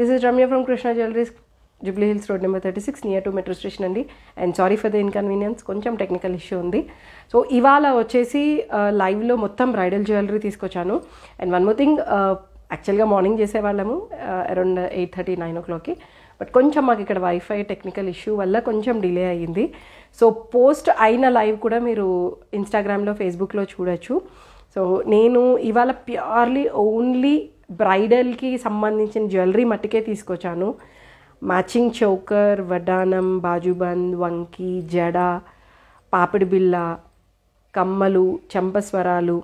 this is Ramya from Krishna jewelleries Jubilee hills road number thirty six near to metro station అండి and sorry for the inconvenience కొంచెం technical issue ఉంది so ఇవాళ వచ్చేసి లైవ్లో uh, మొత్తం bridal jewellery తీసుకొచ్చాను and one more thing యాక్చువల్గా morning చేసేవాళ్ళము అరౌండ్ ఎయిట్ థర్టీ నైన్ ఓ క్లాక్కి బట్ కొంచెం మాకు ఇక్కడ వైఫై టెక్నికల్ ఇష్యూ వల్ల కొంచెం డిలే అయ్యింది సో పోస్ట్ అయిన లైవ్ కూడా మీరు ఇన్స్టాగ్రామ్లో ఫేస్బుక్లో చూడొచ్చు సో నేను ఇవాళ ప్యూర్లీ ఓన్లీ బ్రైడల్కి సంబంధించిన జ్యువెలరీ మట్టుకే తీసుకొచ్చాను మ్యాచింగ్ చౌకర్ వడానం బాజుబంద్ వంకి జడ పాపిడి బిళ్ళ కమ్మలు చెంపస్వరాలు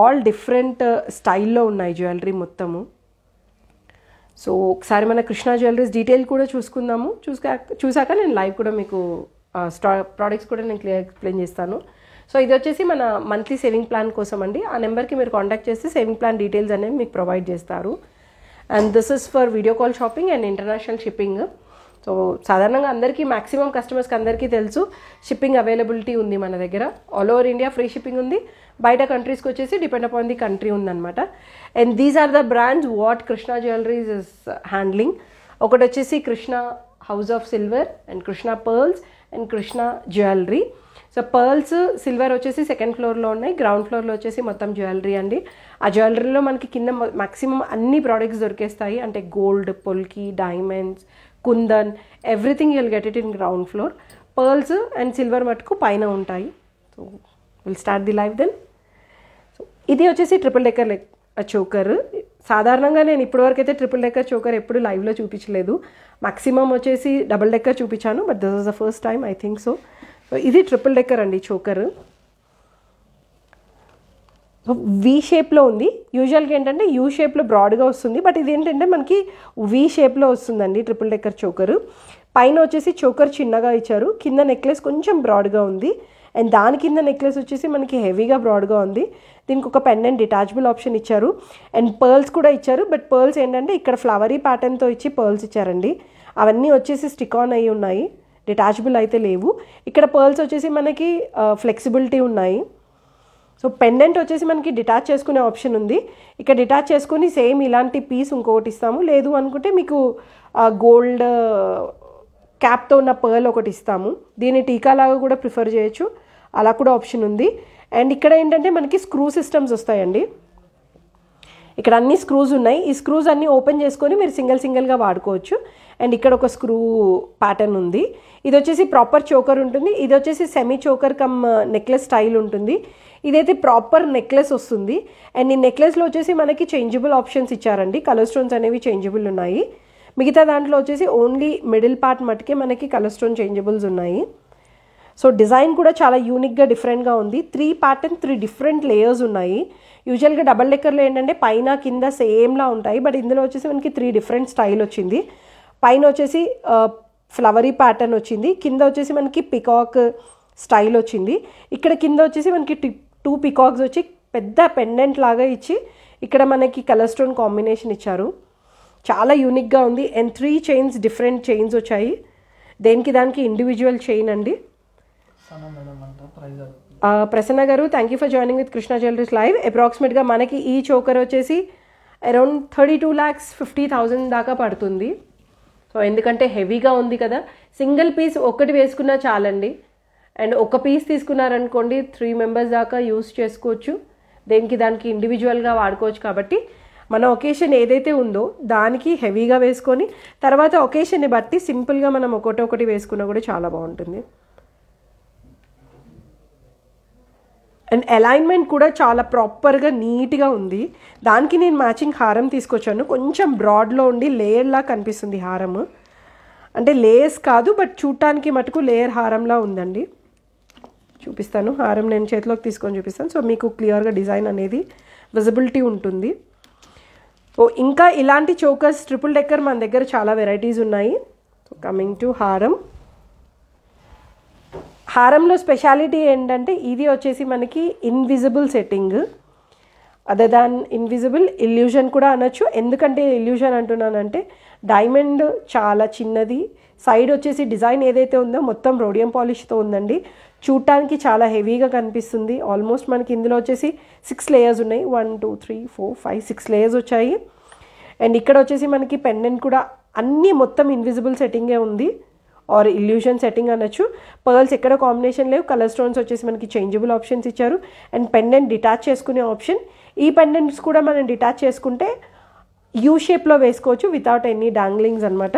ఆల్ డిఫరెంట్ స్టైల్లో ఉన్నాయి జ్యువెలరీ మొత్తము సో ఒకసారి మన కృష్ణా జ్యువెలరీస్ డీటెయిల్ కూడా చూసుకుందాము చూసాక చూసాక నేను లైవ్ కూడా మీకు స్టా ప్రోడక్ట్స్ కూడా నేను క్లియర్ ఎక్స్ప్లెయిన్ చేస్తాను సో ఇది వచ్చేసి మన మంత్లీ సేవింగ్ ప్లాన్ కోసం అండి ఆ నెంబర్కి మీరు కాంటాక్ట్ చేస్తే సేవింగ్ ప్లాన్ డీటెయిల్స్ అనేవి మీకు ప్రొవైడ్ చేస్తారు and this is for video call shopping and international shipping so సాధారణంగా అందరికీ మ్యాక్సిమం కస్టమర్స్కి అందరికీ తెలుసు షిప్పింగ్ అవైలబిలిటీ ఉంది మన దగ్గర all over India free shipping ఉంది బయట కంట్రీస్కి వచ్చేసి డిపెండ్ అపాన్ ది కంట్రీ ఉందన్నమాట and these are the brands what Krishna jewelleries is handling ఒకటి వచ్చేసి Krishna house of silver and Krishna pearls and Krishna jewellery so pearls silver వచ్చేసి సెకండ్ ఫ్లోర్లో ఉన్నాయి గ్రౌండ్ ఫ్లోర్లో వచ్చేసి మొత్తం జ్యువెలరీ అండి ఆ జ్యువెలరీలో మనకి కింద మ్యాక్సిమం అన్ని ప్రోడక్ట్స్ దొరికేస్తాయి అంటే gold polki diamonds kundan everything you'll get it in ground floor pearls and silver మటుకు పైన ఉంటాయి so will start the life then so ఇది వచ్చేసి ట్రిపుల్ డెక్కర్ లెక్ చోకర్ సాధారణంగా నేను ఇప్పటివరకు అయితే ట్రిపుల్ డెక్కర్ చోకర్ ఎప్పుడు లైవ్లో చూపించలేదు మాక్సిమం వచ్చేసి డబుల్ డెక్కర్ చూపించాను but this is the first time I think so ఇది ట్రిపుల్ డెక్కర్ అండి చోకర్ వి షేప్లో ఉంది యూజువల్గా ఏంటంటే యూ షేప్లో బ్రాడ్గా వస్తుంది బట్ ఇది ఏంటంటే మనకి వి షేప్లో వస్తుందండి ట్రిపుల్ డెక్కర్ చోకరు పైన వచ్చేసి చోకర్ చిన్నగా ఇచ్చారు కింద నెక్లెస్ కొంచెం బ్రాడ్గా ఉంది అండ్ దాని కింద నెక్లెస్ వచ్చేసి మనకి హెవీగా బ్రాడ్గా ఉంది దీనికి ఒక పెన్ అండ్ డిటాచబుల్ ఆప్షన్ ఇచ్చారు అండ్ పర్ల్స్ కూడా ఇచ్చారు బట్ పర్ల్స్ ఏంటంటే ఇక్కడ ఫ్లవరీ ప్యాటర్న్తో ఇచ్చి పర్ల్స్ ఇచ్చారండి అవన్నీ వచ్చేసి స్టిక్ ఆన్ అయి ఉన్నాయి డిటాచబుల్ అయితే లేవు ఇక్కడ పర్ల్స్ వచ్చేసి మనకి ఫ్లెక్సిబిలిటీ ఉన్నాయి సో పెండెంట్ వచ్చేసి మనకి డిటాచ్ చేసుకునే ఆప్షన్ ఉంది ఇక్కడ డిటాచ్ చేసుకుని సేమ్ ఇలాంటి పీస్ ఇంకొకటి ఇస్తాము లేదు అనుకుంటే మీకు గోల్డ్ క్యాప్తో ఉన్న పర్ల్ ఒకటి ఇస్తాము దీన్ని లాగా కూడా ప్రిఫర్ చేయొచ్చు అలా కూడా ఆప్షన్ ఉంది అండ్ ఇక్కడ ఏంటంటే మనకి స్క్రూ సిస్టమ్స్ వస్తాయండి ఇక్కడ అన్ని స్క్రూస్ ఉన్నాయి ఈ స్క్రూస్ అన్నీ ఓపెన్ చేసుకొని మీరు సింగిల్ సింగిల్గా వాడుకోవచ్చు అండ్ ఇక్కడ ఒక స్క్రూ ప్యాటర్న్ ఉంది ఇది వచ్చేసి ప్రాపర్ చోకర్ ఉంటుంది ఇది వచ్చేసి semi choker come necklace uh, style ఉంటుంది ఇదైతే ప్రాపర్ నెక్లెస్ వస్తుంది అండ్ ఈ నెక్లెస్లో వచ్చేసి మనకి చేంజబుల్ ఆప్షన్స్ ఇచ్చారండి కలర్ స్టోన్స్ అనేవి చేంజబుల్ ఉన్నాయి మిగతా దాంట్లో వచ్చేసి ఓన్లీ మిడిల్ పార్ట్ మట్టుకే మనకి కలర్ స్టోన్ చేంజబుల్స్ ఉన్నాయి సో డిజైన్ కూడా చాలా యూనిక్గా డిఫరెంట్గా ఉంది three pattern three different layers ఉన్నాయి యూజువల్గా డబల్ డెక్కర్లో ఏంటంటే పైన కింద సేమ్లా ఉంటాయి బట్ ఇందులో వచ్చేసి మనకి త్రీ డిఫరెంట్ స్టైల్ వచ్చింది పైన వచ్చేసి ఫ్లవరీ ప్యాటర్న్ వచ్చింది కింద వచ్చేసి మనకి పికాక్ స్టైల్ వచ్చింది ఇక్కడ కింద వచ్చేసి మనకి టూ పికాక్స్ వచ్చి పెద్ద పెండెంట్ లాగా ఇచ్చి ఇక్కడ మనకి కలర్ స్టోన్ కాంబినేషన్ ఇచ్చారు చాలా యూనిక్గా ఉంది and three chains different chains వచ్చాయి దేనికి దానికి ఇండివిజువల్ చైన్ అండి Prasanna garu thank you for joining with Krishna jewelleries live అప్రాక్సిమేట్గా మనకి ఈ చోకర్ వచ్చేసి around thirty two lakhs fifty thousand దాకా పడుతుంది సో ఎందుకంటే హెవీగా ఉంది కదా సింగిల్ పీస్ ఒకటి వేసుకున్నా చాలండి అండ్ ఒక పీస్ తీసుకున్నారనుకోండి త్రీ మెంబర్స్ దాకా యూస్ చేసుకోవచ్చు దేనికి దానికి ఇండివిజువల్గా వాడుకోవచ్చు కాబట్టి మన ఒకేషన్ ఏదైతే ఉందో దానికి హెవీగా వేసుకొని తర్వాత ఒకేషన్ని బట్టి సింపుల్గా మనం ఒకటి ఒకటి వేసుకున్నా కూడా చాలా బాగుంటుంది అండ్ అలైన్మెంట్ కూడా చాలా ప్రాపర్గా నీట్గా ఉంది దానికి నేను మ్యాచింగ్ హారం తీసుకొచ్చాను కొంచెం బ్రాడ్లో ఉండి లేయర్లా కనిపిస్తుంది హారం అంటే లేయర్స్ కాదు బట్ చూడటానికి మటుకు లేయర్ హారంలా ఉందండి చూపిస్తాను హారం నేను చేతిలోకి తీసుకొని చూపిస్తాను సో మీకు క్లియర్గా డిజైన్ అనేది విజిబిలిటీ ఉంటుంది ఓ ఇంకా ఇలాంటి చోకర్స్ ట్రిపుల్ డెక్కర్ మన దగ్గర చాలా వెరైటీస్ ఉన్నాయి కమింగ్ టు హారం హారంలో స్పెషాలిటీ ఏంటంటే ఇది వచ్చేసి మనకి invisible setting other than invisible illusion కూడా అనొచ్చు ఎందుకంటే ఇల్యూషన్ అంటున్నానంటే డైమండ్ చాలా చిన్నది సైడ్ వచ్చేసి డిజైన్ ఏదైతే ఉందో మొత్తం రోడియం పాలిష్తో ఉందండి చూడటానికి చాలా హెవీగా కనిపిస్తుంది ఆల్మోస్ట్ మనకి ఇందులో వచ్చేసి సిక్స్ లేయర్స్ ఉన్నాయి one two three four five six layers వచ్చాయి అండ్ ఇక్కడ వచ్చేసి మనకి పెండెంట్ కూడా అన్నీ మొత్తం ఇన్విజిబుల్ సెట్టింగే ఉంది ఆర్ ఇల్యూషన్ సెట్టింగ్ అనొచ్చు పర్ల్స్ ఎక్కడ కాంబినేషన్ లేవు కలర్ స్టోన్స్ వచ్చేసి మనకి చేంజబుల్ ఆప్షన్స్ ఇచ్చారు అండ్ పెండెంట్ డిటాచ్ చేసుకునే ఆప్షన్ ఈ పెండెంట్స్ కూడా మనం డిటాచ్ చేసుకుంటే యూ షేప్లో వేసుకోవచ్చు వితౌట్ ఎనీ డాంగ్లింగ్స్ అనమాట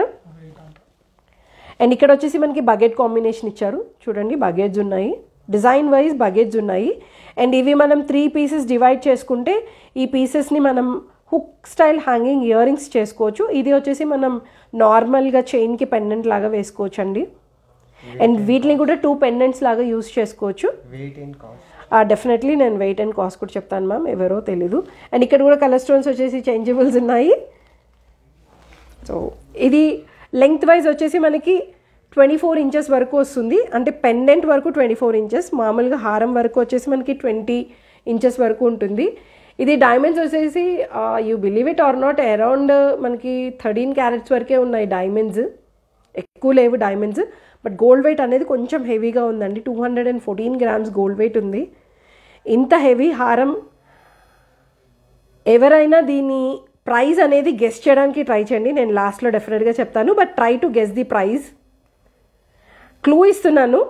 అండ్ ఇక్కడ వచ్చేసి మనకి బగెట్ కాంబినేషన్ ఇచ్చారు చూడండి బగెట్స్ ఉన్నాయి డిజైన్ వైజ్ బగెట్స్ ఉన్నాయి అండ్ ఇవి మనం త్రీ పీసెస్ డివైడ్ చేసుకుంటే ఈ పీసెస్ని మనం hook style hanging earrings చేసుకోవచ్చు ఇది వచ్చేసి మనం నార్మల్గా చైన్కి పెండెంట్ లాగా వేసుకోవచ్చు అండి అండ్ వీటిని కూడా టూ పెండెంట్స్ లాగా యూస్ చేసుకోవచ్చు డెఫినెట్లీ నేను వెయిట్ అండ్ కాస్ట్ కూడా చెప్తాను మ్యామ్ ఎవరో తెలీదు అండ్ ఇక్కడ కూడా కలర్ స్టోన్స్ వచ్చేసి చేంజబుల్స్ ఉన్నాయి సో ఇది లెంగ్త్ వైజ్ వచ్చేసి మనకి ట్వంటీ ఫోర్ ఇంచెస్ వరకు వస్తుంది అంటే పెండెంట్ వరకు ట్వంటీ ఫోర్ ఇంచెస్ మామూలుగా హారం వరకు వచ్చేసి మనకి ట్వంటీ ఇంచెస్ వరకు ఉంటుంది ఇది డైమండ్స్ వచ్చేసి you believe it or not around మనకి థర్టీన్ క్యారెట్స్ వరకే ఉన్నాయి డైమండ్స్ ఎక్కువ లేవు డైమండ్స్ బట్ గోల్డ్ వెయిట్ అనేది కొంచెం హెవీగా ఉందండి two hundred and fourteen grams gold weight ఉంది ఇంత హెవీ హారం ఎవరైనా దీని ప్రైజ్ అనేది గెస్ చేయడానికి ట్రై చేయండి నేను లాస్ట్లో డెఫినెట్గా చెప్తాను but try to guess the prize clue ఇస్తున్నాను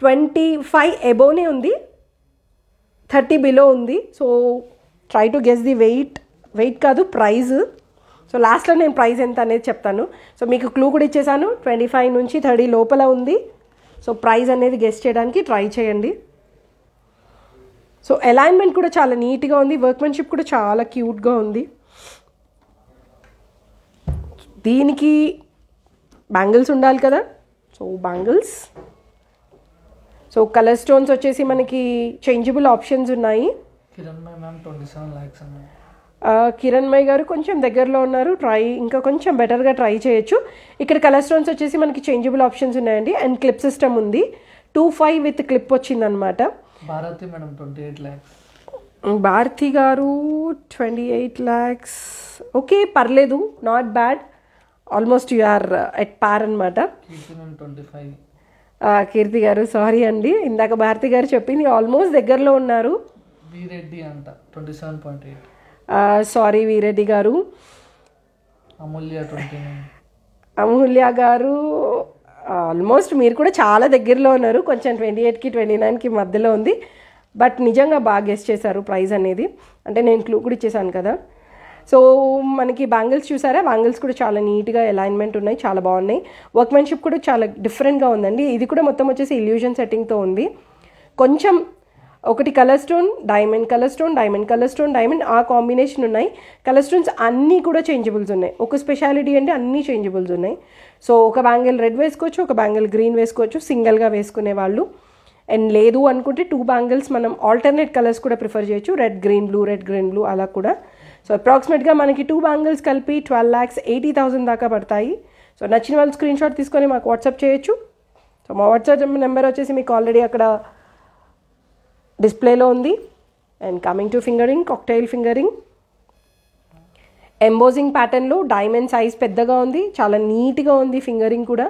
ట్వంటీ ఫైవ్ ఎబోనే ఉంది థర్టీ బిలో ఉంది so try to guess the weight weight కాదు ప్రైజ్ సో లాస్ట్లో నేను ప్రైస్ ఎంత అనేది చెప్తాను సో మీకు క్లూ కూడా ఇచ్చేసాను ట్వంటీ ఫైవ్ నుంచి థర్టీ లోపల ఉంది సో ప్రైజ్ అనేది గెస్ట్ చేయడానికి ట్రై చేయండి సో అలైన్మెంట్ కూడా చాలా నీట్గా ఉంది వర్క్మెన్షిప్ కూడా చాలా క్యూట్గా ఉంది దీనికి బ్యాంగిల్స్ ఉండాలి కదా so bangles so colour stones వచ్చేసి మనకి చేంజబుల్ ఆప్షన్స్ ఉన్నాయి కిరణ్మయ్ గారు కొంచెం దగ్గరలో ఉన్నారు ట్రై ఇంకా కొంచెం బెటర్గా ట్రై చేయొచ్చు ఇక్కడ కలర్స్టోన్స్ వచ్చేసి మనకి చేంజబుల్ ఆప్షన్స్ ఉన్నాయండి అండ్ క్లిప్ సిస్టమ్ ఉంది టూ ఫైవ్ విత్ క్లిప్ వచ్చింది అనమాట భారతి గారు ట్వంటీ ఎయిట్ ల్యాక్స్ ఓకే పర్లేదు not bad almost you are at par అనమాట కీర్తి గారు సారీ అండి ఇందాక భారతి గారు చెప్పింది ఆల్మోస్ట్ దగ్గరలో ఉన్నారు వీరెడ్డి అంట twenty seven point eight sorry Veereddy గారు అమూల్య ట్వంటీ నైన్ అమూల్య గారు ఆల్మోస్ట్ మీరు కూడా చాలా దగ్గరలో ఉన్నారు కొంచెం ట్వంటీ ఎయిట్కి ట్వంటీ నైన్కి మధ్యలో ఉంది బట్ నిజంగా బాగా గెస్ట్ చేశారు ప్రైజ్ అనేది అంటే నేను క్లూ కూడా ఇచ్చేసాను కదా సో మనకి బ్యాంగిల్స్ చూసారా బ్యాంగిల్స్ కూడా చాలా నీట్గా అలైన్మెంట్ ఉన్నాయి చాలా బాగున్నాయి వర్క్మెన్షిప్ కూడా చాలా డిఫరెంట్గా ఉందండి ఇది కూడా మొత్తం వచ్చేసి ఇల్యూజన్ సెట్టింగ్తో ఉంది కొంచెం ఒకటి colour stone diamond colour stone diamond colour stone diamond ఆ కాంబినేషన్ ఉన్నాయి కలర్ స్టోన్స్ అన్నీ కూడా చేంజబుల్స్ ఉన్నాయి ఒక స్పెషాలిటీ అంటే అన్నీ చేంజబుల్స్ ఉన్నాయి సో ఒక బ్యాంగిల్ రెడ్ వేసుకోవచ్చు ఒక బ్యాంగిల్ గ్రీన్ వేసుకోవచ్చు సింగిల్గా వేసుకునే వాళ్ళు అండ్ లేదు అనుకుంటే టూ బ్యాంగిల్స్ మనం ఆల్టర్నేట్ కలర్స్ కూడా ప్రిఫర్ చేయొచ్చు red green blue red green blue అలా కూడా సో అప్రాక్సిమేట్గా మనకి టూ బ్యాంగిల్స్ కలిపి ట్వెల్వ్ ల్యాక్స్ ఎయిటీ థౌసండ్ దాకా పడతాయి సో నచ్చిన వాళ్ళు స్క్రీన్ షాట్ తీసుకొని మాకు వాట్సాప్ చేయొచ్చు సో మా వాట్సాప్ నెంబర్ వచ్చేసి మీకు ఆల్రెడీ అక్కడ డిస్ప్లేలో ఉంది and coming to finger ring cocktail finger ring embossing ప్యాటర్న్లో డైమండ్ సైజ్ పెద్దగా ఉంది చాలా నీట్గా ఉంది ఫింగరింగ్ కూడా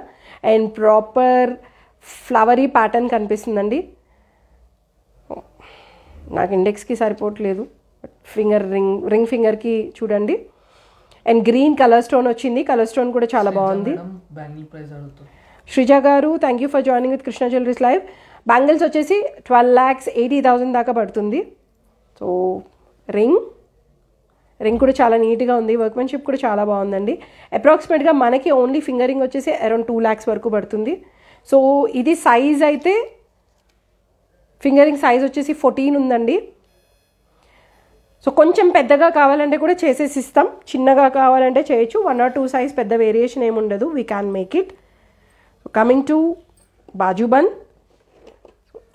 అండ్ ప్రాపర్ ఫ్లవరీ ప్యాటర్న్ కనిపిస్తుందండి నాకు ఇండెక్స్కి సరిపోవట్లేదు ఫింగర్ రింగ్ రింగ్ ఫింగర్కి చూడండి అండ్ గ్రీన్ కలర్ స్టోన్ వచ్చింది కలర్ స్టోన్ కూడా చాలా బాగుంది శ్రీజ గారు thank you for joining with Krishna jewelleries live bangles వచ్చేసి ట్వెల్వ్ ల్యాక్స్ ఎయిటీ థౌజండ్ దాకా పడుతుంది సో రింగ్ రింగ్ కూడా చాలా నీట్గా ఉంది వర్క్మెన్షిప్ కూడా చాలా బాగుందండి అప్రాక్సిమేట్గా మనకి ఓన్లీ ఫింగరింగ్ వచ్చేసి అరౌండ్ టూ ల్యాక్స్ వరకు పడుతుంది సో ఇది సైజ్ అయితే ఫింగరింగ్ సైజ్ వచ్చేసి ఫోర్టీన్ ఉందండి సో కొంచెం పెద్దగా కావాలంటే కూడా చేసేసి ఇస్తాం చిన్నగా కావాలంటే చేయొచ్చు వన్ ఆర్ టూ సైజ్ పెద్ద వేరియేషన్ ఏముండదు we can make it coming to bajuban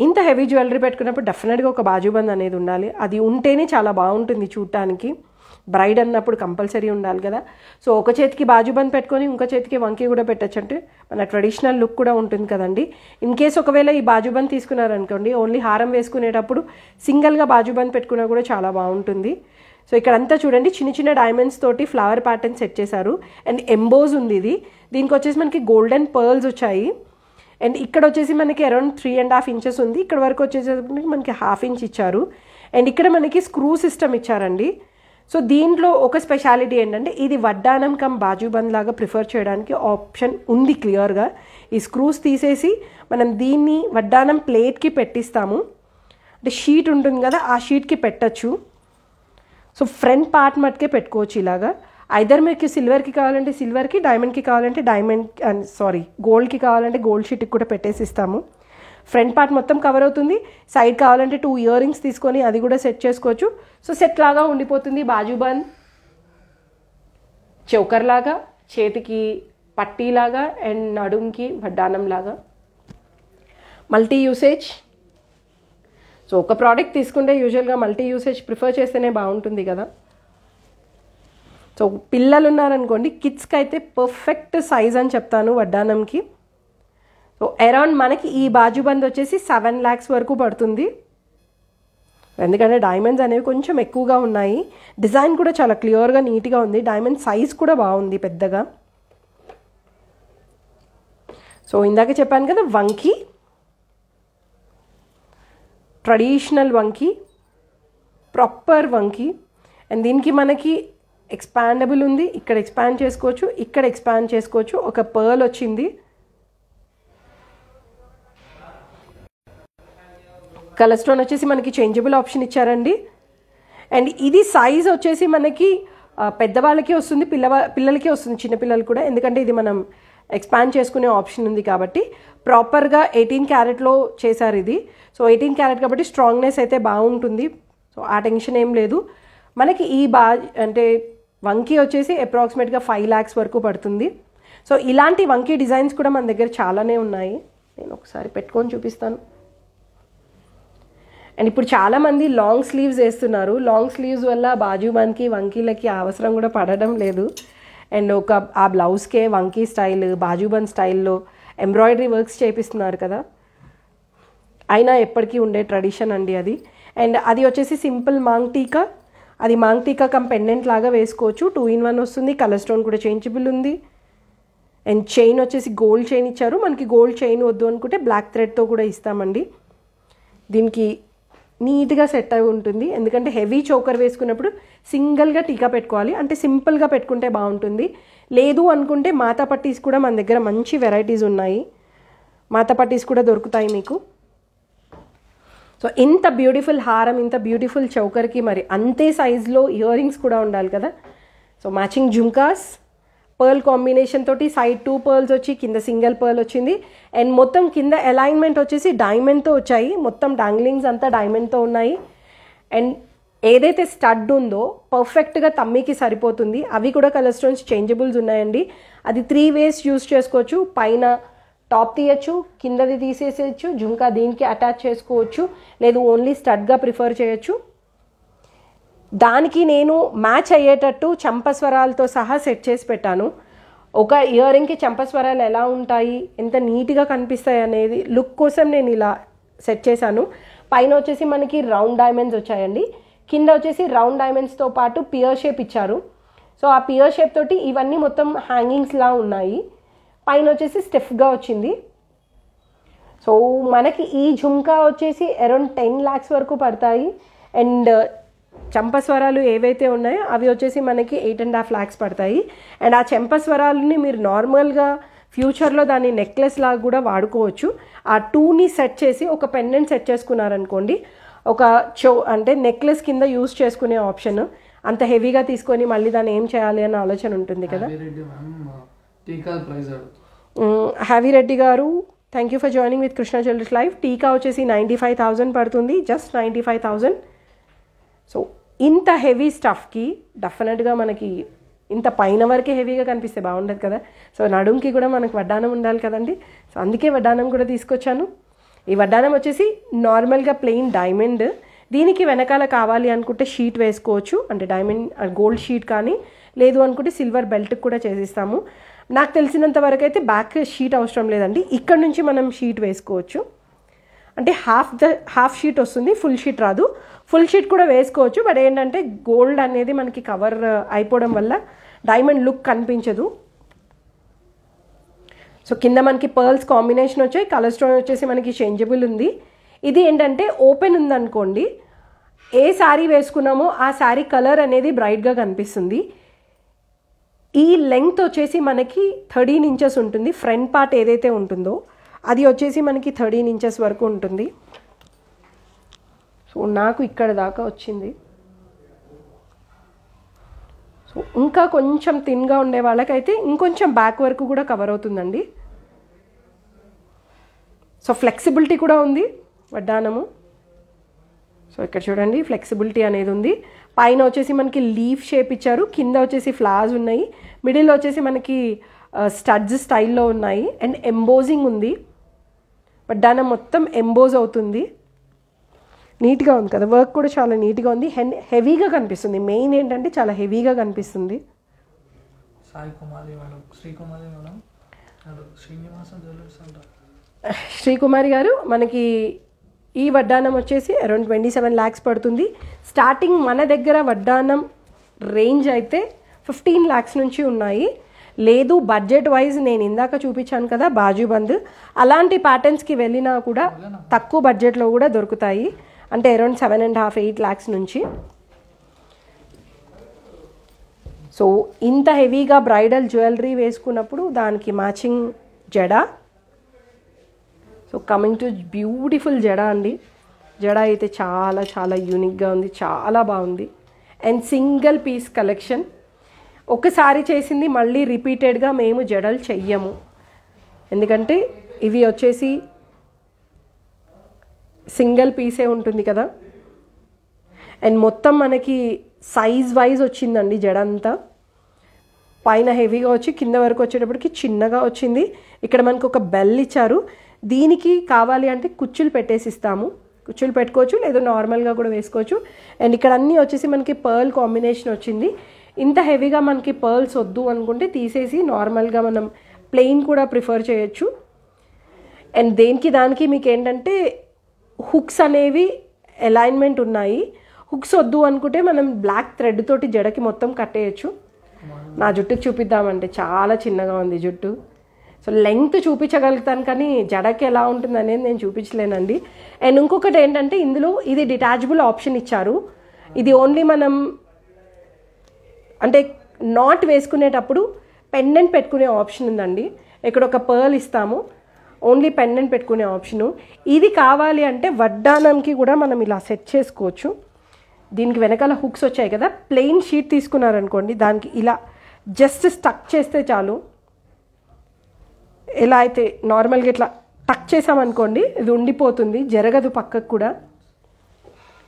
ఇంత హెవీ జ్యువెలరీ పెట్టుకున్నప్పుడు డెఫినెట్గా ఒక బాజుబంద్ అనేది ఉండాలి అది ఉంటేనే చాలా బాగుంటుంది చూడటానికి బ్రైడ్ అన్నప్పుడు కంపల్సరీ ఉండాలి కదా సో ఒక చేతికి బాజుబంద్ పెట్టుకొని ఇంకో చేతికి వంకీ కూడా పెట్టచ్చు అంటే మన ట్రెడిషనల్ లుక్ కూడా ఉంటుంది కదండి ఇన్ కేస్ ఒకవేళ ఈ బాజుబంద్ తీసుకున్నారనుకోండి ఓన్లీ హారం వేసుకునేటప్పుడు సింగిల్గా బాజుబంద్ పెట్టుకున్నా కూడా చాలా బాగుంటుంది సో ఇక్కడ అంతా చూడండి చిన్న చిన్న డైమండ్స్ తోటి ఫ్లవర్ ప్యాటర్న్ సెట్ చేశారు అండ్ ఎంబోజ్ ఉంది ఇది దీనికి వచ్చేసి మనకి గోల్డెన్ పర్ల్స్ వచ్చాయి అండ్ ఇక్కడ వచ్చేసి మనకి around three and half inches ఉంది ఇక్కడ వరకు వచ్చేసరికి మనకి హాఫ్ ఇంచ్ ఇచ్చారు అండ్ ఇక్కడ మనకి స్క్రూ సిస్టమ్ ఇచ్చారండి సో దీంట్లో ఒక స్పెషాలిటీ ఏంటంటే ఇది వడ్డానం కమ్ బాజుబంద్ లాగా ప్రిఫర్ చేయడానికి ఆప్షన్ ఉంది క్లియర్గా ఈ స్క్రూస్ తీసేసి మనం దీన్ని వడ్డానం ప్లేట్కి పెట్టిస్తాము అంటే షీట్ ఉంటుంది కదా ఆ షీట్కి పెట్టచ్చు సో ఫ్రంట్ పార్ట్ మట్టుకే పెట్టుకోవచ్చు ఇలాగా ఐదర్ మీకు సిల్వర్కి కావాలంటే సిల్వర్కి డైమండ్కి కావాలంటే డైమండ్ సారీ గోల్డ్కి కావాలంటే గోల్డ్ షీట్కి కూడా పెట్టేసి ఇస్తాము ఫ్రంట్ పార్ట్ మొత్తం కవర్ అవుతుంది సైడ్ కావాలంటే టూ ఇయర్ రింగ్స్ తీసుకొని అది కూడా సెట్ చేసుకోవచ్చు సో సెట్ లాగా ఉండిపోతుంది బాజుబంద్ చౌకర్ లాగా చేతికి పట్టీలాగా అండ్ నడుంకి వడ్డానం లాగా మల్టీ యూసేజ్ సో ఒక ప్రోడక్ట్ తీసుకుంటే యూజువల్గా మల్టీ యూసేజ్ ప్రిఫర్ చేస్తేనే బాగుంటుంది కదా సో పిల్లలు ఉన్నారనుకోండి కిడ్స్కి అయితే పర్ఫెక్ట్ సైజ్ అని చెప్తాను వడ్డానంకి సో అరౌండ్ మనకి ఈ బాజుబంద్ వచ్చేసి సెవెన్ ల్యాక్స్ వరకు పడుతుంది ఎందుకంటే డైమండ్స్ అనేవి కొంచెం ఎక్కువగా ఉన్నాయి డిజైన్ కూడా చాలా క్లియర్గా నీట్గా ఉంది డైమండ్ సైజ్ కూడా బాగుంది పెద్దగా సో ఇందాక చెప్పాను కదా వంకి ట్రెడిషనల్ వంకి ప్రాపర్ వంకి అండ్ దీనికి మనకి ఎక్స్పాండబుల్ ఉంది ఇక్కడ ఎక్స్పాండ్ చేసుకోవచ్చు ఇక్కడ ఎక్స్పాండ్ చేసుకోవచ్చు ఒక పర్ల్ వచ్చింది కలర్ స్టోన్ వచ్చేసి మనకి చేంజబుల్ ఆప్షన్ ఇచ్చారండి అండ్ ఇది సైజ్ వచ్చేసి మనకి పెద్దవాళ్ళకి వస్తుంది పిల్లవా పిల్లలకి వస్తుంది చిన్నపిల్లలు కూడా ఎందుకంటే ఇది మనం ఎక్స్పాండ్ చేసుకునే ఆప్షన్ ఉంది కాబట్టి ప్రాపర్గా ఎయిటీన్ క్యారెట్లో చేశారు ఇది సో ఎయిటీన్ క్యారెట్ కాబట్టి స్ట్రాంగ్నెస్ అయితే బాగుంటుంది సో ఆ టెన్షన్ ఏం లేదు మనకి ఈ బా అంటే వంకీ వచ్చేసి అప్రాక్సిమేట్గా ఫైవ్ ల్యాక్స్ వరకు పడుతుంది సో ఇలాంటి వంకీ డిజైన్స్ కూడా మన దగ్గర చాలానే ఉన్నాయి నేను ఒకసారి పెట్టుకొని చూపిస్తాను అండ్ ఇప్పుడు చాలామంది లాంగ్ స్లీవ్స్ వేస్తున్నారు లాంగ్ స్లీవ్స్ వల్ల బాజుబాన్కి వంకీలకి అవసరం కూడా పడడం లేదు అండ్ ఒక ఆ బ్లౌజ్కే వంకీ స్టైల్ బాజుబన్ స్టైల్లో ఎంబ్రాయిడరీ వర్క్స్ చేపిస్తున్నారు కదా అయినా ఎప్పటికీ ఉండే ట్రెడిషన్ అండి అది అండ్ అది వచ్చేసి సింపుల్ మాంగ్ టీకా అది మాంగ్టీకా కమ్ పెండెంట్ లాగా వేసుకోవచ్చు టూ ఇన్ వన్ వస్తుంది కలర్ స్టోన్ కూడా చేంజబుల్ ఉంది అండ్ చైన్ వచ్చేసి గోల్డ్ చైన్ ఇచ్చారు మనకి గోల్డ్ చైన్ వద్దు అనుకుంటే బ్లాక్ థ్రెడ్తో కూడా ఇస్తామండి దీనికి నీట్గా సెట్ అయి ఉంటుంది ఎందుకంటే హెవీ చోకర్ వేసుకున్నప్పుడు సింగిల్గా టీకా పెట్టుకోవాలి అంటే సింపుల్గా పెట్టుకుంటే బాగుంటుంది లేదు అనుకుంటే మాతా పట్టీస్ కూడా మన దగ్గర మంచి వెరైటీస్ ఉన్నాయి మాతా పట్టీస్ కూడా దొరుకుతాయి మీకు సో ఇంత బ్యూటిఫుల్ హారం ఇంత బ్యూటిఫుల్ చౌకర్కి మరి అంతే సైజులో ఇయర్ రింగ్స్ కూడా ఉండాలి కదా so matching jhumkas pearl combination తోటి సైడ్ టూ పర్ల్స్ వచ్చి కింద సింగిల్ పర్ల్ వచ్చింది అండ్ మొత్తం కింద అలైన్మెంట్ వచ్చేసి డైమండ్తో వచ్చాయి మొత్తం డాంగ్లింగ్స్ అంతా డైమండ్తో ఉన్నాయి అండ్ ఏదైతే స్టడ్ ఉందో పర్ఫెక్ట్గా తమ్మికి సరిపోతుంది అవి కూడా కలర్ స్టోన్స్ చేంజబుల్స్ ఉన్నాయండి అది త్రీ వేస్ యూస్ చేసుకోవచ్చు పైన టాప్ తీయచ్చు కిందది తీసేసేయచ్చు జుంకా దీనికి అటాచ్ చేసుకోవచ్చు లేదు ఓన్లీ స్టడ్గా ప్రిఫర్ చేయొచ్చు దానికి నేను మ్యాచ్ అయ్యేటట్టు చంపస్వరాలతో సహా సెట్ చేసి పెట్టాను ఒక ఇయర్ రింగ్కి చంపస్వరాలు ఎలా ఉంటాయి ఎంత నీట్గా కనిపిస్తాయి అనేది లుక్ కోసం నేను ఇలా సెట్ చేశాను పైన వచ్చేసి మనకి రౌండ్ డైమండ్స్ వచ్చాయండి కింద వచ్చేసి రౌండ్ డైమండ్స్తో పాటు పియర్ షేప్ ఇచ్చారు సో ఆ పియర్ షేప్ తోటి ఇవన్నీ మొత్తం హ్యాంగింగ్స్లా ఉన్నాయి పైన వచ్చేసి స్టెఫ్గా వచ్చింది సో మనకి ఈ ఝుమ్కా వచ్చేసి అరౌండ్ టెన్ ల్యాక్స్ వరకు పడతాయి అండ్ చంపస్వరాలు ఏవైతే ఉన్నాయో అవి వచ్చేసి మనకి ఎయిట్ అండ్ హాఫ్ ల్యాక్స్ పడతాయి అండ్ ఆ చంపస్వరాలని మీరు నార్మల్గా ఫ్యూచర్లో దాన్ని నెక్లెస్ లాగా కూడా వాడుకోవచ్చు ఆ టూని సెట్ చేసి ఒక పెన్నెంట్ సెట్ చేసుకున్నారనుకోండి ఒక చో అంటే నెక్లెస్ కింద యూస్ చేసుకునే ఆప్షన్ అంత హెవీగా తీసుకొని మళ్ళీ దాన్ని ఏం చేయాలి అనే ఆలోచన ఉంటుంది కదా టీకా ప్రైజ్ హ్యావీ రెడ్డి గారు thank you for joining with Krishna చిల్డ్రన్స్ లైఫ్ టీకా వచ్చేసి నైంటీ ఫైవ్ థౌజండ్ పడుతుంది just ninety five thousand so ఇంత హెవీ స్టఫ్కి డెఫినెట్గా మనకి ఇంత పైన వరకే హెవీగా కనిపిస్తే బాగుండదు కదా సో నడుంకి కూడా మనకు వడ్డానం ఉండాలి కదండి సో అందుకే వడ్డానం కూడా తీసుకొచ్చాను ఈ వడ్డానం వచ్చేసి నార్మల్గా ప్లెయిన్ డైమండ్ దీనికి వెనకాల కావాలి అనుకుంటే షీట్ వేసుకోవచ్చు అంటే డైమండ్ గోల్డ్ షీట్ కానీ లేదు అనుకుంటే సిల్వర్ బెల్ట్ కూడా చేసిస్తాము నాకు తెలిసినంత వరకు అయితే బ్యాక్ షీట్ అవసరం లేదండి ఇక్కడ నుంచి మనం షీట్ వేసుకోవచ్చు అంటే హాఫ్ ద హాఫ్ షీట్ వస్తుంది ఫుల్ షీట్ రాదు ఫుల్ షీట్ కూడా వేసుకోవచ్చు బట్ ఏంటంటే గోల్డ్ అనేది మనకి కవర్ అయిపోవడం వల్ల డైమండ్ లుక్ కనిపించదు సో కింద మనకి పర్ల్స్ కాంబినేషన్ వచ్చాయి కలర్ స్టోన్ వచ్చేసి మనకి చేంజబుల్ ఉంది ఇది ఏంటంటే ఓపెన్ ఉందనుకోండి ఏ శారీ వేసుకున్నామో ఆ శారీ కలర్ అనేది బ్రైట్గా కనిపిస్తుంది ఈ లెంగ్త్ వచ్చేసి మనకి థర్టీన్ ఇంచెస్ ఉంటుంది ఫ్రంట్ పార్ట్ ఏదైతే ఉంటుందో అది వచ్చేసి మనకి థర్టీన్ ఇంచెస్ వరకు ఉంటుంది సో నాకు ఇక్కడ దాకా వచ్చింది సో ఇంకా కొంచెం థిన్గా ఉండే వాళ్ళకైతే ఇంకొంచెం బ్యాక్ వరకు కూడా కవర్ అవుతుందండి సో ఫ్లెక్సిబిలిటీ కూడా ఉంది వడ్డానము సో ఇక్కడ చూడండి ఫ్లెక్సిబిలిటీ అనేది ఉంది పైన వచ్చేసి మనకి లీఫ్ షేప్ ఇచ్చారు కింద వచ్చేసి ఫ్లవర్స్ ఉన్నాయి మిడిల్లో వచ్చేసి మనకి స్టడ్జ్ స్టైల్లో ఉన్నాయి అండ్ ఎంబోజింగ్ ఉంది బట్ దాని మొత్తం ఎంబోజ్ అవుతుంది నీట్గా ఉంది కదా వర్క్ కూడా చాలా నీట్గా ఉంది హెన్ హెవీగా కనిపిస్తుంది మెయిన్ ఏంటంటే చాలా హెవీగా కనిపిస్తుంది శ్రీకుమారి గారు మనకి ఈ వడ్డానం వచ్చేసి అరౌండ్ ట్వంటీ సెవెన్ ల్యాక్స్ పడుతుంది స్టార్టింగ్ మన దగ్గర వడ్డానం రేంజ్ అయితే ఫిఫ్టీన్ ల్యాక్స్ నుంచి ఉన్నాయి లేదు బడ్జెట్ వైజ్ నేను ఇందాక చూపించాను కదా బాజుబంద్ అలాంటి ప్యాటర్న్స్కి వెళ్ళినా కూడా తక్కువ బడ్జెట్లో కూడా దొరుకుతాయి అంటే around seven and half eight lakhs నుంచి సో ఇంత హెవీగా బ్రైడల్ జ్యువెలరీ వేసుకున్నప్పుడు దానికి మ్యాచింగ్ జడ సో కమింగ్ టు బ్యూటిఫుల్ జడ అండి జడ అయితే చాలా చాలా యూనిక్గా ఉంది చాలా బాగుంది అండ్ సింగిల్ పీస్ కలెక్షన్ ఒకసారి చేసింది మళ్ళీ రిపీటెడ్గా మేము జడలు చెయ్యము ఎందుకంటే ఇవి వచ్చేసి సింగిల్ పీసే ఉంటుంది కదా అండ్ మొత్తం మనకి సైజ్ వైజ్ వచ్చిందండి జడంతా పైన హెవీగా వచ్చి కింద వరకు వచ్చేటప్పటికి చిన్నగా వచ్చింది ఇక్కడ మనకు ఒక బెల్ ఇచ్చారు దీనికి కావాలి అంటే కుచ్చులు పెట్టేసి ఇస్తాము కుచ్చులు పెట్టుకోవచ్చు లేదా నార్మల్గా కూడా వేసుకోవచ్చు అండ్ ఇక్కడ అన్నీ వచ్చేసి మనకి పర్ల్ కాంబినేషన్ వచ్చింది ఇంత హెవీగా మనకి పర్ల్స్ వద్దు అనుకుంటే తీసేసి నార్మల్గా మనం ప్లెయిన్ కూడా ప్రిఫర్ చేయొచ్చు అండ్ దేనికి దానికి మీకు ఏంటంటే హుక్స్ అనేవి అలైన్మెంట్ ఉన్నాయి హుక్స్ వద్దు అనుకుంటే మనం బ్లాక్ థ్రెడ్ తోటి జడకి మొత్తం కట్టేయచ్చు నా జుట్టుకి చూపిద్దామంటే చాలా చిన్నగా ఉంది జుట్టు సో లెంగ్త్ చూపించగలుగుతాను కానీ జడకి ఎలా ఉంటుంది అనేది నేను చూపించలేనండి అండ్ ఇంకొకటి ఏంటంటే ఇందులో ఇది డిటాచబుల్ ఆప్షన్ ఇచ్చారు ఇది ఓన్లీ మనం అంటే నాట్ వేసుకునేటప్పుడు పెండెంట్ పెట్టుకునే ఆప్షన్ ఉందండి ఇక్కడ ఒక పర్ల్ ఇస్తాము ఓన్లీ పెండెంట్ పెట్టుకునే ఆప్షను ఇది కావాలి అంటే వడ్డానంకి కూడా మనం ఇలా సెట్ చేసుకోవచ్చు దీనికి వెనకాల హుక్స్ వచ్చాయి కదా ప్లెయిన్ షీట్ తీసుకున్నారనుకోండి దానికి ఇలా జస్ట్ స్టక్ చేస్తే చాలు ఎలా అయితే నార్మల్గా ఇట్లా టక్ చేసామనుకోండి ఇది ఉండిపోతుంది జరగదు పక్కకు కూడా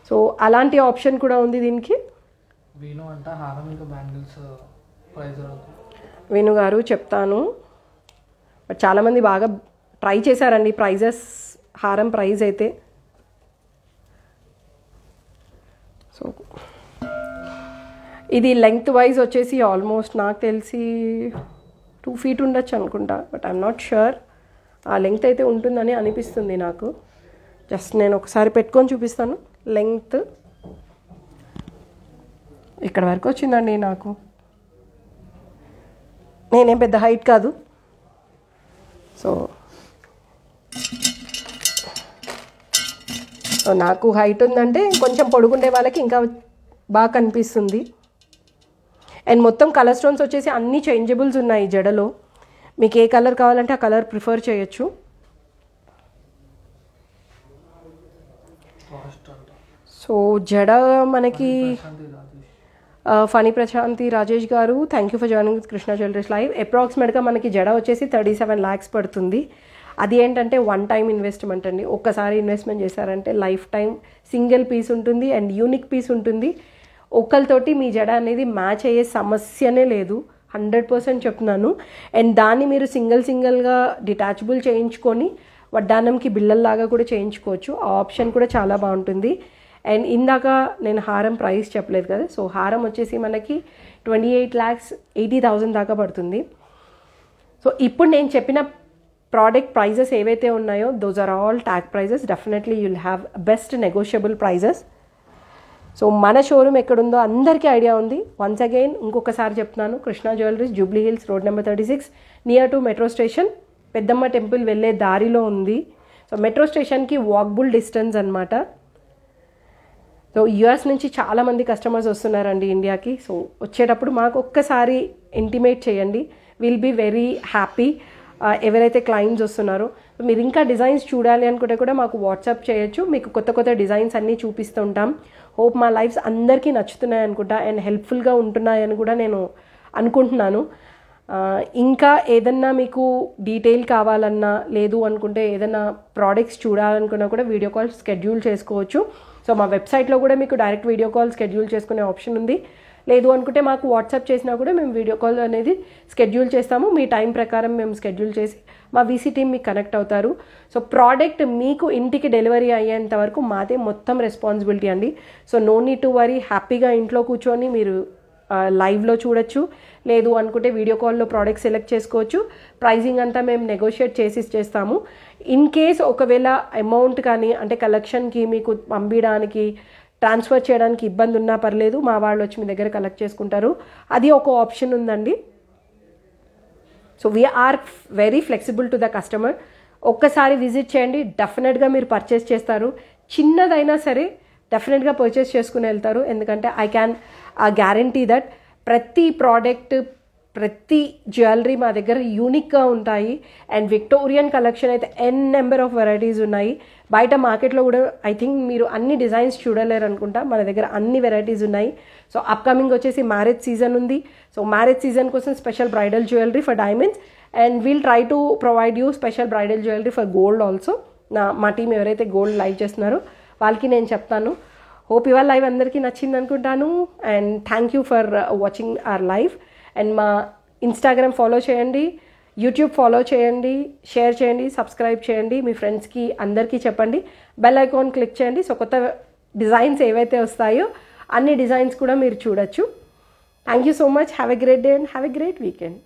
సో అలాంటి ఆప్షన్ కూడా ఉంది దీనికి వేణు గారు చెప్తాను చాలామంది బాగా ట్రై చేశారండి ప్రైజెస్ హారం ప్రైజ్ అయితే సో ఇది లెంగ్త్ వైజ్ వచ్చేసి ఆల్మోస్ట్ నాకు తెలిసి టూ ఫీట్ ఉండొచ్చు అనుకుంటా బట్ ఐఎమ్ నాట్ షూర్ ఆ లెంగ్త్ అయితే ఉంటుందని అనిపిస్తుంది నాకు జస్ట్ నేను ఒకసారి పెట్టుకొని చూపిస్తాను లెంగ్త్ ఇక్కడ వరకు వచ్చిందండి నాకు నేనేం పెద్ద హైట్ కాదు సో నాకు హైట్ ఉందంటే కొంచెం పొడుగుండే వాళ్ళకి ఇంకా బాగా కనిపిస్తుంది అండ్ మొత్తం కలర్ స్టోన్స్ వచ్చేసి అన్ని చేంజబుల్స్ ఉన్నాయి జడలో మీకు ఏ కలర్ కావాలంటే ఆ కలర్ ప్రిఫర్ చేయొచ్చు సో జడ మనకి ఫణి ప్రశాంతి రాజేష్ గారు thank you for joining Krishna jewelleries live అప్రాక్సిమేట్గా మనకి జడ వచ్చేసి థర్టీ సెవెన్ ల్యాక్స్ పడుతుంది అది ఏంటంటే వన్ టైం ఇన్వెస్ట్మెంట్ అండి ఒక్కసారి ఇన్వెస్ట్మెంట్ చేశారంటే లైఫ్ టైం సింగిల్ పీస్ ఉంటుంది అండ్ యూనిక్ పీస్ ఉంటుంది ఒకరితోటి మీ జడ అనేది మ్యాచ్ అయ్యే సమస్యనే లేదు హండ్రెడ్ పర్సెంట్ చెప్తున్నాను అండ్ దాన్ని మీరు సింగిల్ సింగిల్గా డిటాచబుల్ చేయించుకొని వడ్డానంకి బిళ్ళల్లాగా కూడా చేయించుకోవచ్చు ఆ ఆప్షన్ కూడా చాలా బాగుంటుంది అండ్ ఇందాక నేను హారం ప్రైస్ చెప్పలేదు కదా సో హారం వచ్చేసి మనకి twenty eight lakhs eighty thousand దాకా పడుతుంది సో ఇప్పుడు నేను చెప్పిన ప్రోడక్ట్ ప్రైజెస్ ఏవైతే ఉన్నాయో those are all tag prices definitely you'll have best negotiable prices so మన షోరూమ్ ఎక్కడుందో అందరికీ ఐడియా ఉంది వన్స్ అగైన్ ఇంకొకసారి చెప్తున్నాను Krishna jewelleries Jubilee hills road number thirty six near to metro station Peddamma temple వెళ్ళే దారిలో ఉంది సో మెట్రో స్టేషన్కి వాక్బుల్ డిస్టెన్స్ అనమాట సో యుఎస్ నుంచి చాలామంది కస్టమర్స్ వస్తున్నారండి ఇండియాకి సో వచ్చేటప్పుడు మాకు ఒక్కసారి ఇంటిమేట్ చేయండి విల్ బీ వెరీ హ్యాపీ ఎవరైతే క్లయింట్స్ వస్తున్నారో మీరు ఇంకా డిజైన్స్ చూడాలి అనుకుంటే కూడా మాకు వాట్సాప్ చేయొచ్చు మీకు కొత్త కొత్త డిజైన్స్ అన్నీ చూపిస్తుంటాం హోప్ మా లైఫ్స్ అందరికీ నచ్చుతున్నాయి అనుకుంటా అండ్ హెల్ప్ఫుల్గా ఉంటున్నాయని కూడా నేను అనుకుంటున్నాను ఇంకా ఏదన్నా మీకు డీటెయిల్ కావాలన్నా లేదు అనుకుంటే ఏదన్నా ప్రోడక్ట్స్ చూడాలనుకున్నా కూడా వీడియో కాల్ షెడ్యూల్ చేసుకోవచ్చు సో మా వెబ్సైట్లో కూడా మీకు డైరెక్ట్ వీడియో కాల్ షెడ్యూల్ చేసుకునే ఆప్షన్ ఉంది లేదు అనుకుంటే మాకు వాట్సాప్ చేసినా కూడా మేము వీడియో కాల్ అనేది స్కెడ్యూల్ చేస్తాము మీ టైం ప్రకారం మేము స్కెడ్యూల్ చేసి మా వీసీ టీం మీకు కనెక్ట్ అవుతారు సో ప్రోడక్ట్ మీకు ఇంటికి డెలివరీ అయ్యేంత వరకు మాదే మొత్తం రెస్పాన్సిబిలిటీ అండి so no need to worry హ్యాపీగా ఇంట్లో కూర్చొని మీరు లైవ్లో చూడొచ్చు లేదు అనుకుంటే వీడియో కాల్లో ప్రోడక్ట్ సెలెక్ట్ చేసుకోవచ్చు ప్రైజింగ్ అంతా మేము నెగోషియేట్ చేసి చేస్తాము ఇన్ కేస్ ఒకవేళ అమౌంట్ కానీ అంటే కలెక్షన్కి మీకు పంపించడానికి ట్రాన్స్ఫర్ చేయడానికి ఇబ్బంది ఉన్నా పర్లేదు మా వాళ్ళు వచ్చి మీ దగ్గర కలెక్ట్ చేసుకుంటారు అది ఒక ఆప్షన్ ఉందండి so we are very flexible to the customer ఒక్కసారి విజిట్ చేయండి డెఫినెట్గా మీరు పర్చేస్ చేస్తారు చిన్నదైనా సరే డెఫినెట్గా పర్చేస్ చేసుకుని వెళ్తారు ఎందుకంటే ఐ క్యాన్ గ్యారంటీ దట్ ప్రతి ప్రోడక్ట్ ప్రతి జ్యువెలరీ మా దగ్గర యూనిక్గా ఉంటాయి అండ్ విక్టోరియన్ కలెక్షన్ అయితే ఎన్ నెంబర్ ఆఫ్ వెరైటీస్ ఉన్నాయి బయట మార్కెట్లో కూడా ఐ థింక్ మీరు అన్ని డిజైన్స్ చూడలేరు అనుకుంటా మన దగ్గర అన్ని వెరైటీస్ ఉన్నాయి సో అప్కమింగ్ వచ్చేసి మ్యారేజ్ సీజన్ ఉంది సో మ్యారేజ్ సీజన్ కోసం special bridal jewellery for diamonds and we'll try to provide you special bridal jewellery for gold also నా మా టీం ఎవరైతే గోల్డ్ లైవ్ చేస్తున్నారో వాళ్ళకి నేను చెప్తాను హోప్ ఇవాళ లైవ్ అందరికీ నచ్చింది అనుకుంటాను and thank you for watching our live and మా ఇన్స్టాగ్రామ్ ఫాలో చేయండి యూట్యూబ్ ఫాలో చేయండి షేర్ చేయండి సబ్స్క్రైబ్ చేయండి మీ ఫ్రెండ్స్కి అందరికీ చెప్పండి బెల్ ఐకాన్ క్లిక్ చేయండి సో కొత్త డిజైన్స్ ఏవైతే వస్తాయో అన్ని డిజైన్స్ కూడా మీరు చూడొచ్చు thank you so much have a great day and have a great weekend